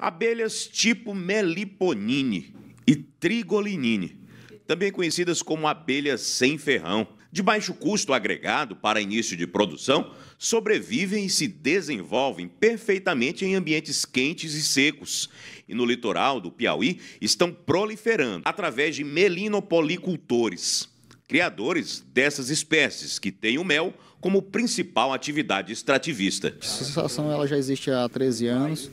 Abelhas tipo Meliponine e Trigolinine, também conhecidas como abelhas sem ferrão, de baixo custo agregado para início de produção, sobrevivem e se desenvolvem perfeitamente em ambientes quentes e secos. E no litoral do Piauí estão proliferando através de melinopolicultores, criadores dessas espécies que têm o mel como principal atividade extrativista. Essa associação ela já existe há 13 anos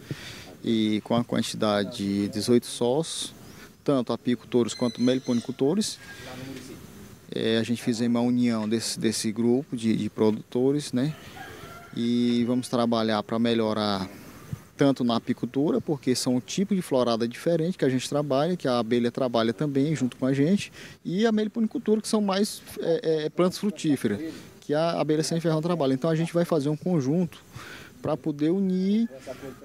e com a quantidade de 18 sós, tanto apicultores quanto meliponicultores. É, a gente fez uma união desse, desse grupo de, de produtores, né? E vamos trabalhar para melhorar tanto na apicultura, porque são um tipo de florada diferente que a gente trabalha, que a abelha trabalha também junto com a gente, e a meliponicultura, que são mais é, é, é plantas frutíferas, que a abelha sem ferrão trabalha. Então a gente vai fazer um conjunto para poder unir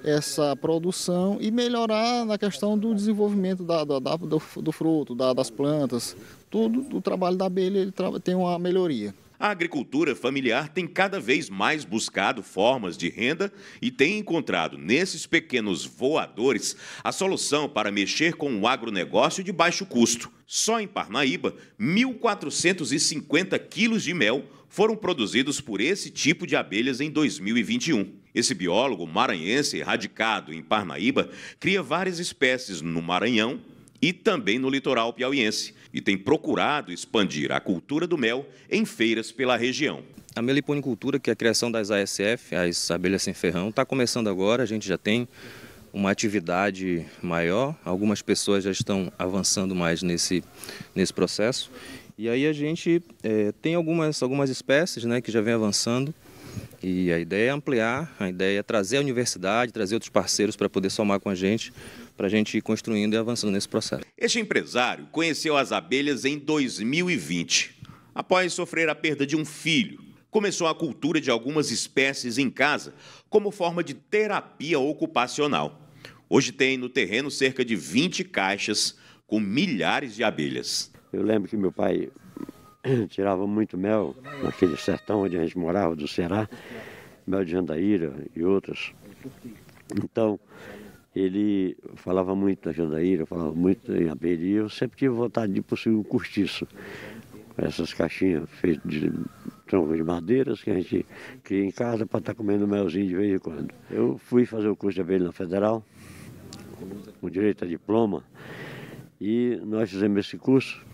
essa produção e melhorar na questão do desenvolvimento da, da, da do, do, fruto, da, das plantas. Tudo o trabalho da abelha ele tem uma melhoria. A agricultura familiar tem cada vez mais buscado formas de renda e tem encontrado nesses pequenos voadores a solução para mexer com o agronegócio de baixo custo. Só em Parnaíba, 1.450 quilos de mel foram produzidos por esse tipo de abelhas em 2021. Esse biólogo maranhense, radicado em Parnaíba, cria várias espécies no Maranhão e também no litoral piauiense e tem procurado expandir a cultura do mel em feiras pela região. A meliponicultura, que é a criação das ASF, as abelhas sem ferrão, está começando agora, a gente já tem uma atividade maior, algumas pessoas já estão avançando mais nesse, nesse processo. E aí a gente é, tem algumas, algumas espécies né, que já vem avançando, e a ideia é ampliar, a ideia é trazer a universidade, trazer outros parceiros para poder somar com a gente, para a gente ir construindo e avançando nesse processo. Este empresário conheceu as abelhas em 2020, após sofrer a perda de um filho. Começou a cultura de algumas espécies em casa como forma de terapia ocupacional. Hoje tem no terreno cerca de 20 caixas com milhares de abelhas. Eu lembro que meu pai tirava muito mel naquele sertão onde a gente morava, do Ceará, mel de Jandaíra e outros. Então, ele falava muito da Jandaíra, falava muito em abelha, e eu sempre tive vontade de possuir um cortiço. Essas caixinhas feitas de tronco de madeiras que a gente cria em casa para estar tá comendo melzinho de vez em quando. Eu fui fazer o curso de abelha na Federal, com direito a diploma, e nós fizemos esse curso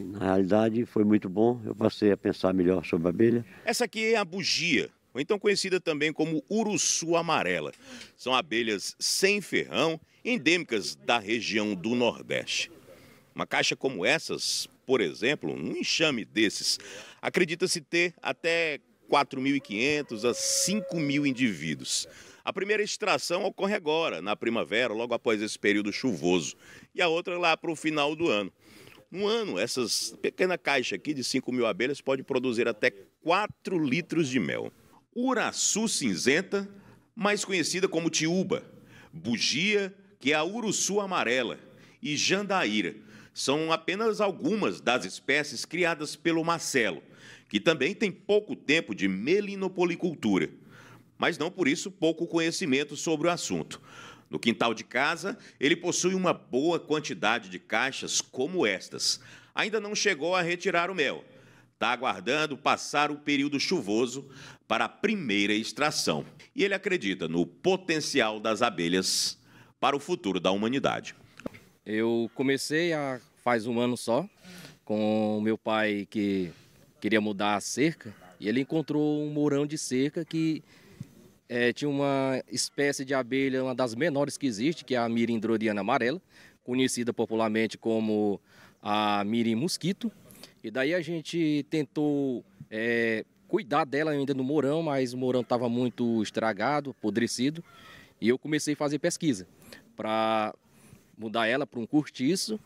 na realidade, foi muito bom. Eu passei a pensar melhor sobre a abelha. Essa aqui é a bugia, ou então conhecida também como uruçu amarela. São abelhas sem ferrão, endêmicas da região do Nordeste. Uma caixa como essas, por exemplo, um enxame desses, acredita-se ter até 4.500 a 5.000 indivíduos. A primeira extração ocorre agora, na primavera, logo após esse período chuvoso, e a outra lá para o final do ano. Um ano, essas pequena caixa aqui de 5 mil abelhas pode produzir até 4 litros de mel. Uraçu cinzenta, mais conhecida como tiúba, bugia, que é a uruçu amarela, e jandaíra, são apenas algumas das espécies criadas pelo Marcelo, que também tem pouco tempo de melinopolicultura, mas não por isso pouco conhecimento sobre o assunto. No quintal de casa, ele possui uma boa quantidade de caixas como estas. Ainda não chegou a retirar o mel. Está aguardando passar o período chuvoso para a primeira extração. E ele acredita no potencial das abelhas para o futuro da humanidade. Eu comecei há faz um ano só com meu pai que queria mudar a cerca e ele encontrou um mourão de cerca que é, tinha uma espécie de abelha, uma das menores que existe, que é a mirim amarela, conhecida popularmente como a mirim mosquito. E daí a gente tentou é, cuidar dela ainda no morão, mas o morão estava muito estragado, apodrecido. E eu comecei a fazer pesquisa para mudar ela para um cortiço.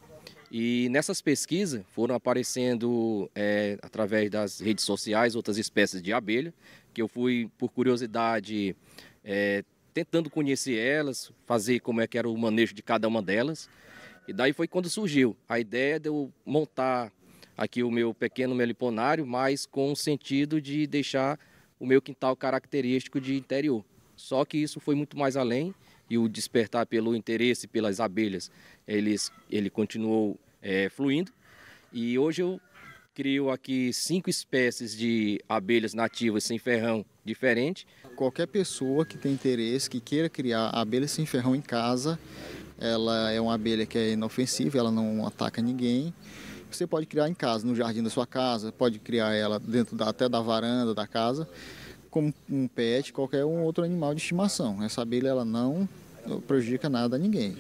E nessas pesquisas foram aparecendo, é, através das redes sociais, outras espécies de abelha que eu fui, por curiosidade, é, tentando conhecer elas, fazer como é que era o manejo de cada uma delas. E daí foi quando surgiu a ideia de eu montar aqui o meu pequeno meliponário, mas com o sentido de deixar o meu quintal característico de interior. Só que isso foi muito mais além e o despertar pelo interesse pelas abelhas, eles, ele continuou é, fluindo. E hoje eu criou aqui cinco espécies de abelhas nativas sem ferrão diferente. Qualquer pessoa que tem interesse, que queira criar abelhas sem ferrão em casa, ela é uma abelha que é inofensiva, ela não ataca ninguém. Você pode criar em casa, no jardim da sua casa, pode criar ela dentro da, até da varanda da casa, como um pet, qualquer um outro animal de estimação. Essa abelha ela não prejudica nada a ninguém.